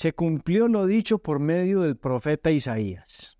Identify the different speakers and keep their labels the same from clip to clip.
Speaker 1: se cumplió lo dicho por medio del profeta Isaías.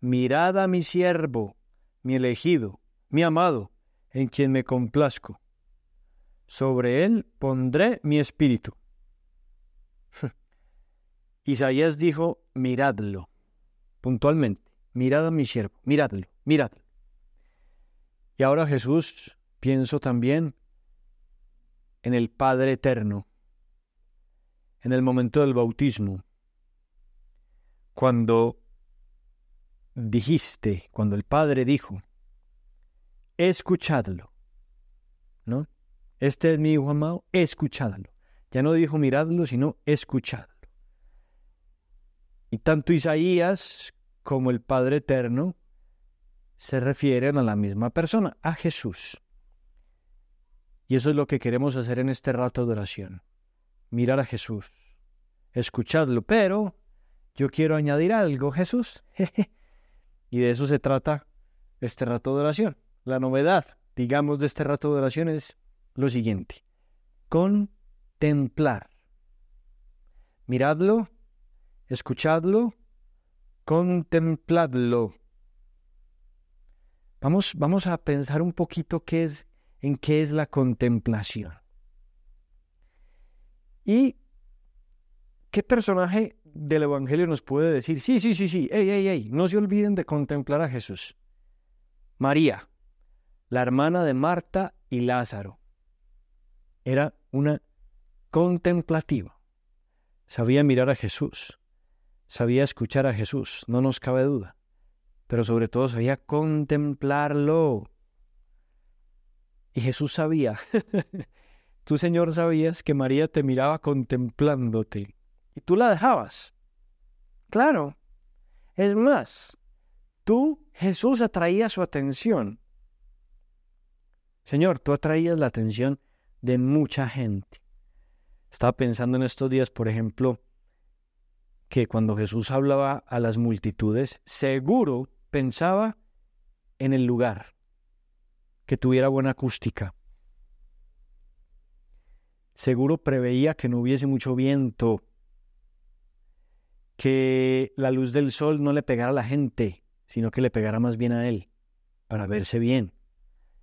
Speaker 1: Mirad a mi siervo, mi elegido, mi amado, en quien me complazco. Sobre él pondré mi espíritu. Isaías dijo, miradlo, puntualmente, mirad a mi siervo, miradlo, miradlo. Y ahora Jesús, pienso también en el Padre Eterno, en el momento del bautismo, cuando dijiste, cuando el Padre dijo, escuchadlo, ¿no? Este es mi hijo amado, escuchadlo. Ya no dijo miradlo, sino escuchadlo. Y tanto Isaías como el Padre Eterno se refieren a la misma persona, a Jesús. Y eso es lo que queremos hacer en este rato de oración mirar a Jesús, escuchadlo, pero yo quiero añadir algo, Jesús. y de eso se trata este rato de oración. La novedad, digamos, de este rato de oración es lo siguiente. Contemplar. Miradlo, escuchadlo, contempladlo. Vamos, vamos a pensar un poquito qué es, en qué es la contemplación. ¿Y qué personaje del Evangelio nos puede decir, sí, sí, sí, sí, ey, ey, ey, no se olviden de contemplar a Jesús? María, la hermana de Marta y Lázaro, era una contemplativa. Sabía mirar a Jesús, sabía escuchar a Jesús, no nos cabe duda, pero sobre todo sabía contemplarlo. Y Jesús sabía Tú, Señor, sabías que María te miraba contemplándote y tú la dejabas. Claro. Es más, tú, Jesús, atraías su atención. Señor, tú atraías la atención de mucha gente. Estaba pensando en estos días, por ejemplo, que cuando Jesús hablaba a las multitudes, seguro pensaba en el lugar, que tuviera buena acústica, seguro preveía que no hubiese mucho viento, que la luz del sol no le pegara a la gente, sino que le pegara más bien a él, para verse bien,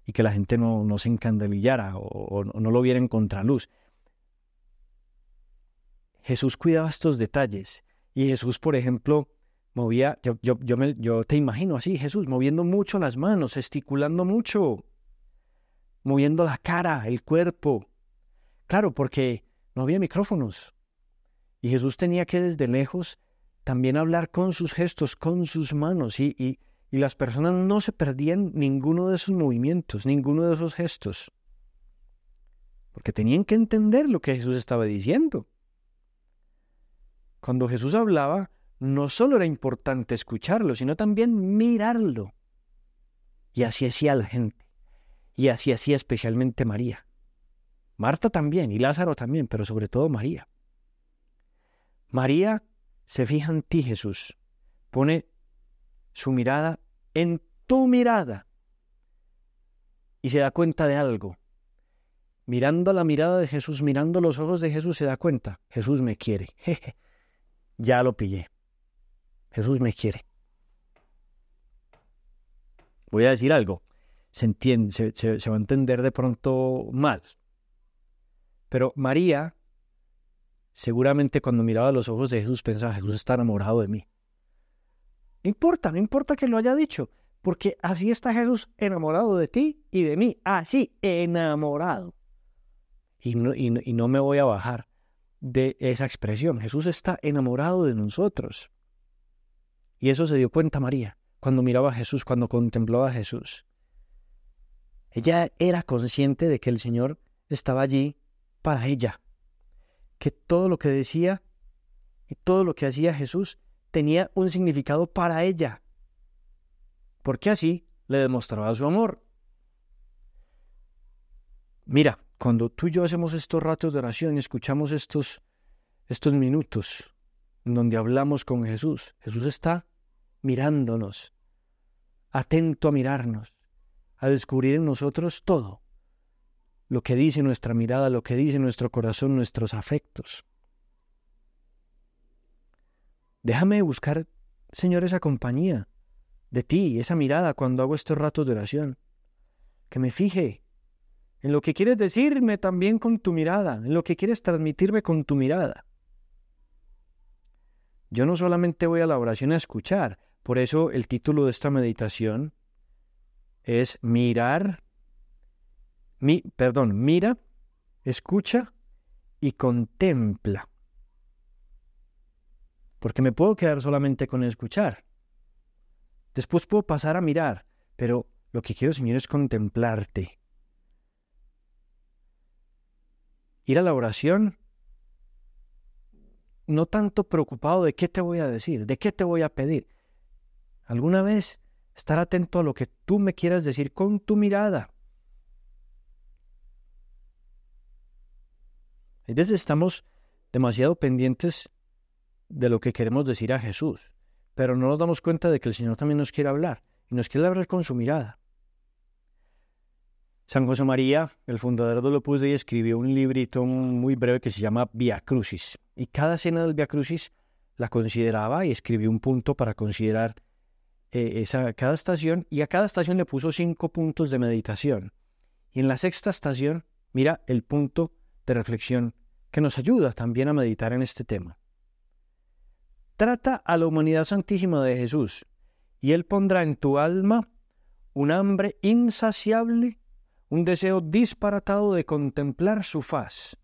Speaker 1: y que la gente no, se encandelillara o, no lo viera en contraluz. Jesús cuidaba estos detalles, y Jesús, por ejemplo, movía, yo, yo, yo te imagino así, Jesús, moviendo mucho las manos, gesticulando mucho, moviendo la cara, el cuerpo, Claro, porque no había micrófonos. Y Jesús tenía que desde lejos también hablar con sus gestos, con sus manos. Y, las personas no se perdían ninguno de esos movimientos, ninguno de esos gestos. Porque tenían que entender lo que Jesús estaba diciendo. Cuando Jesús hablaba, no solo era importante escucharlo, sino también mirarlo. Y así hacía la gente. Y así hacía especialmente María. Marta también y Lázaro también, pero sobre todo María. María se fija en ti, Jesús. Pone su mirada en tu mirada y se da cuenta de algo. Mirando la mirada de Jesús, mirando los ojos de Jesús, se da cuenta, Jesús me quiere. ya lo pillé. Jesús me quiere. Voy a decir algo. Se, entiende, se, se va a entender de pronto mal, pero María, seguramente cuando miraba los ojos de Jesús, pensaba, Jesús está enamorado de mí. No importa, no importa que lo haya dicho, porque así está Jesús enamorado de ti y de mí, así, enamorado. Y no, me voy a bajar de esa expresión. Jesús está enamorado de nosotros. Y eso se dio cuenta María cuando miraba a Jesús, cuando contemplaba a Jesús. Ella era consciente de que el Señor estaba allí para ella, que todo lo que decía y todo lo que hacía Jesús tenía un significado para ella, porque así le demostraba su amor. Mira, cuando tú y yo hacemos estos ratos de oración y escuchamos estos, estos minutos en donde hablamos con Jesús, Jesús está mirándonos, atento a mirarnos, a descubrir en nosotros todo lo que dice nuestra mirada, lo que dice nuestro corazón, nuestros afectos. Déjame buscar, Señor, esa compañía de ti, esa mirada cuando hago estos ratos de oración. Que me fije en lo que quieres decirme también con tu mirada, en lo que quieres transmitirme con tu mirada. Yo no solamente voy a la oración a escuchar, por eso el título de esta meditación es mirar perdón, mira, escucha y contempla. Porque me puedo quedar solamente con escuchar. Después puedo pasar a mirar, pero lo que quiero, Señor, es contemplarte. Ir a la oración no tanto preocupado de qué te voy a decir, de qué te voy a pedir. Alguna vez estar atento a lo que tú me quieras decir con tu mirada, A estamos demasiado pendientes de lo que queremos decir a Jesús, pero no nos damos cuenta de que el Señor también nos quiere hablar y nos quiere hablar con su mirada. San José María, el fundador de Opus y escribió un librito muy breve que se llama Via Crucis y cada escena del Via Crucis la consideraba y escribió un punto para considerar eh, esa, cada estación y a cada estación le puso cinco puntos de meditación. Y en la sexta estación, mira el punto de reflexión que nos ayuda también a meditar en este tema. Trata a la humanidad santísima de Jesús y Él pondrá en tu alma un hambre insaciable, un deseo disparatado de contemplar su faz.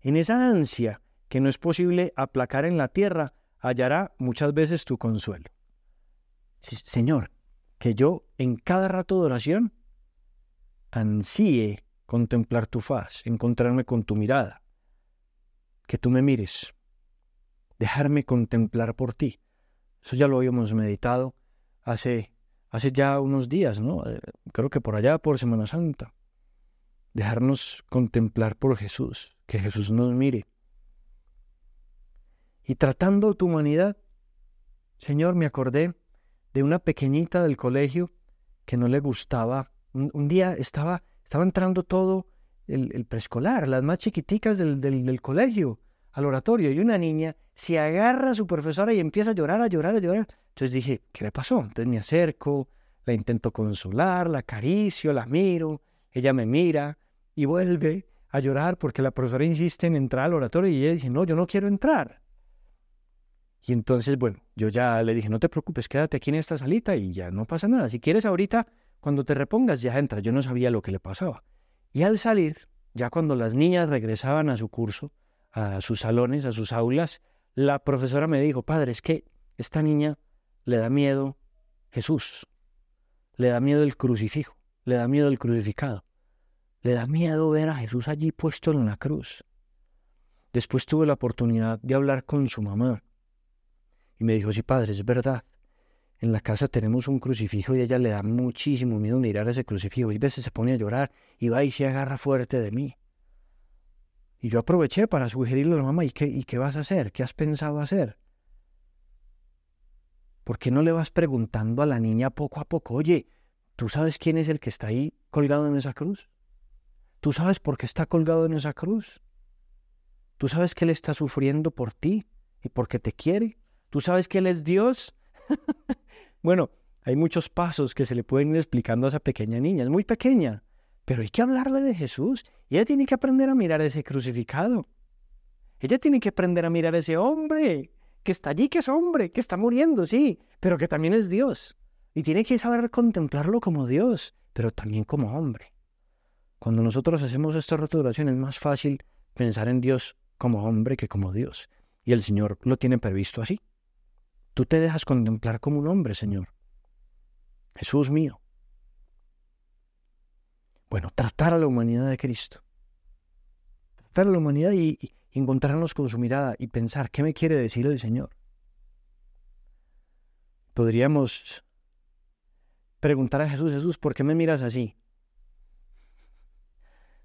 Speaker 1: En esa ansia que no es posible aplacar en la tierra, hallará muchas veces tu consuelo. Señor, que yo en cada rato de oración ansíe contemplar tu faz, encontrarme con tu mirada que tú me mires, dejarme contemplar por ti. Eso ya lo habíamos meditado hace, hace ya unos días, ¿no? Eh, creo que por allá, por Semana Santa. Dejarnos contemplar por Jesús, que Jesús nos mire. Y tratando tu humanidad, Señor, me acordé de una pequeñita del colegio que no le gustaba. Un, día estaba, estaba entrando todo el, preescolar, las más chiquiticas del, del, colegio, al oratorio, y una niña se agarra a su profesora y empieza a llorar, a llorar, a llorar. Entonces dije, ¿qué le pasó? Entonces me acerco, la intento consolar, la acaricio, la miro, ella me mira y vuelve a llorar porque la profesora insiste en entrar al oratorio y ella dice, no, yo no quiero entrar. Y entonces, bueno, yo ya le dije, no te preocupes, quédate aquí en esta salita y ya no pasa nada. Si quieres ahorita, cuando te repongas, ya entra. Yo no sabía lo que le pasaba. Y al salir, ya cuando las niñas regresaban a su curso, a sus salones, a sus aulas, la profesora me dijo, padre, es que esta niña le da miedo Jesús, le da miedo el crucifijo, le da miedo el crucificado, le da miedo ver a Jesús allí puesto en la cruz. Después tuve la oportunidad de hablar con su mamá y me dijo, sí, padre, es verdad, en la casa tenemos un crucifijo y ella le da muchísimo miedo mirar ese crucifijo. Y a veces se pone a llorar y va y se agarra fuerte de mí. Y yo aproveché para sugerirle a la mamá, ¿y qué, ¿y qué vas a hacer? ¿Qué has pensado hacer? ¿Por qué no le vas preguntando a la niña poco a poco, oye, ¿tú sabes quién es el que está ahí colgado en esa cruz? ¿Tú sabes por qué está colgado en esa cruz? ¿Tú sabes que Él está sufriendo por ti y porque te quiere? ¿Tú sabes que Él es Dios? Bueno, hay muchos pasos que se le pueden ir explicando a esa pequeña niña, es muy pequeña, pero hay que hablarle de Jesús ella tiene que aprender a mirar a ese crucificado. Ella tiene que aprender a mirar a ese hombre que está allí, que es hombre, que está muriendo, sí, pero que también es Dios. Y tiene que saber contemplarlo como Dios, pero también como hombre. Cuando nosotros hacemos esta rotulación es más fácil pensar en Dios como hombre que como Dios. Y el Señor lo tiene previsto así. Tú te dejas contemplar como un hombre, Señor. Jesús mío. Bueno, tratar a la humanidad de Cristo. Tratar a la humanidad y, encontrarnos con su mirada y pensar, ¿qué me quiere decir el Señor? Podríamos preguntar a Jesús, Jesús, ¿por qué me miras así?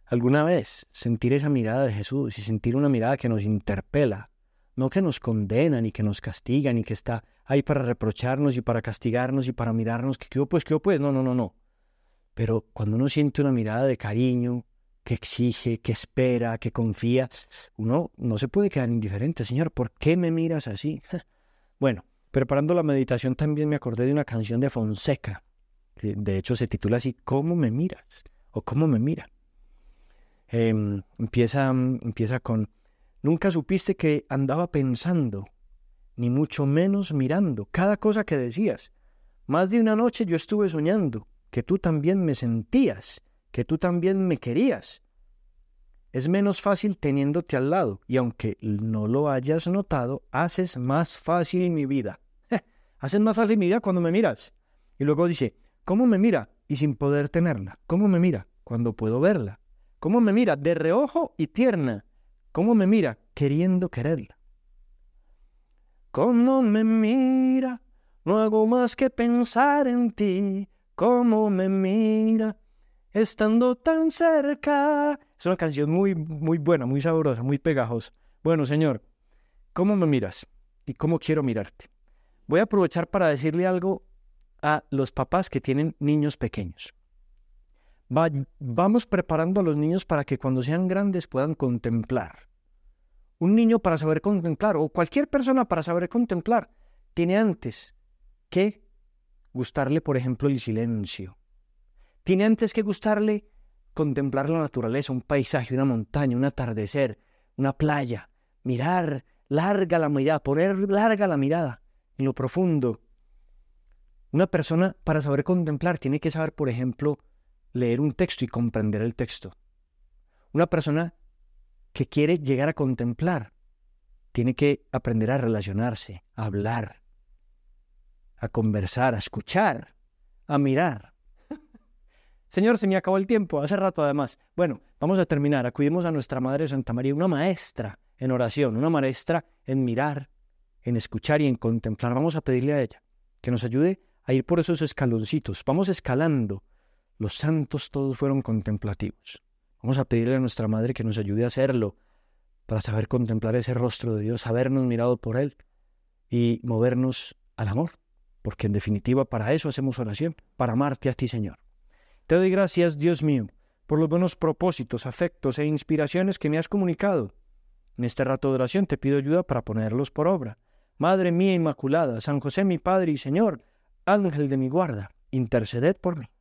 Speaker 1: ¿Alguna vez sentir esa mirada de Jesús y sentir una mirada que nos interpela, no que nos condenan y que nos castigan y que está ahí para reprocharnos y para castigarnos y para mirarnos, que yo pues, que pues, no, no, no, no. Pero cuando uno siente una mirada de cariño, que exige, que espera, que confía, uno no se puede quedar indiferente, Señor, ¿por qué me miras así? Bueno, preparando la meditación también me acordé de una canción de Fonseca, que de hecho se titula así, ¿Cómo me miras? o ¿Cómo me mira? Em, empieza, empieza con... Nunca supiste que andaba pensando, ni mucho menos mirando, cada cosa que decías. Más de una noche yo estuve soñando que tú también me sentías, que tú también me querías. Es menos fácil teniéndote al lado y aunque no lo hayas notado, haces más fácil mi vida. haces más fácil mi vida cuando me miras. Y luego dice, ¿cómo me mira? Y sin poder tenerla. ¿Cómo me mira? Cuando puedo verla. ¿Cómo me mira? De reojo y tierna. ¿Cómo me mira? Queriendo quererla. ¿Cómo me mira? No hago más que pensar en ti. ¿Cómo me mira? Estando tan cerca. Es una canción muy, muy buena, muy sabrosa, muy pegajosa. Bueno, Señor, ¿cómo me miras? ¿Y cómo quiero mirarte? Voy a aprovechar para decirle algo a los papás que tienen niños pequeños vamos preparando a los niños para que cuando sean grandes puedan contemplar. Un niño para saber contemplar o cualquier persona para saber contemplar tiene antes que gustarle, por ejemplo, el silencio. Tiene antes que gustarle contemplar la naturaleza, un paisaje, una montaña, un atardecer, una playa, mirar larga la mirada, poner larga la mirada en lo profundo. Una persona para saber contemplar tiene que saber, por ejemplo, leer un texto y comprender el texto. Una persona que quiere llegar a contemplar tiene que aprender a relacionarse, a hablar, a conversar, a escuchar, a mirar. Señor, se me acabó el tiempo, hace rato además. Bueno, vamos a terminar. Acudimos a nuestra Madre Santa María, una maestra en oración, una maestra en mirar, en escuchar y en contemplar. Vamos a pedirle a ella que nos ayude a ir por esos escaloncitos. Vamos escalando los santos todos fueron contemplativos. Vamos a pedirle a nuestra Madre que nos ayude a hacerlo para saber contemplar ese rostro de Dios, habernos mirado por Él y movernos al amor, porque en definitiva para eso hacemos oración, para amarte a ti Señor. Te doy gracias, Dios mío, por los buenos propósitos, afectos e inspiraciones que me has comunicado. En este rato de oración te pido ayuda para ponerlos por obra. Madre mía Inmaculada, San José mi Padre y Señor, Ángel de mi guarda, interceded por mí.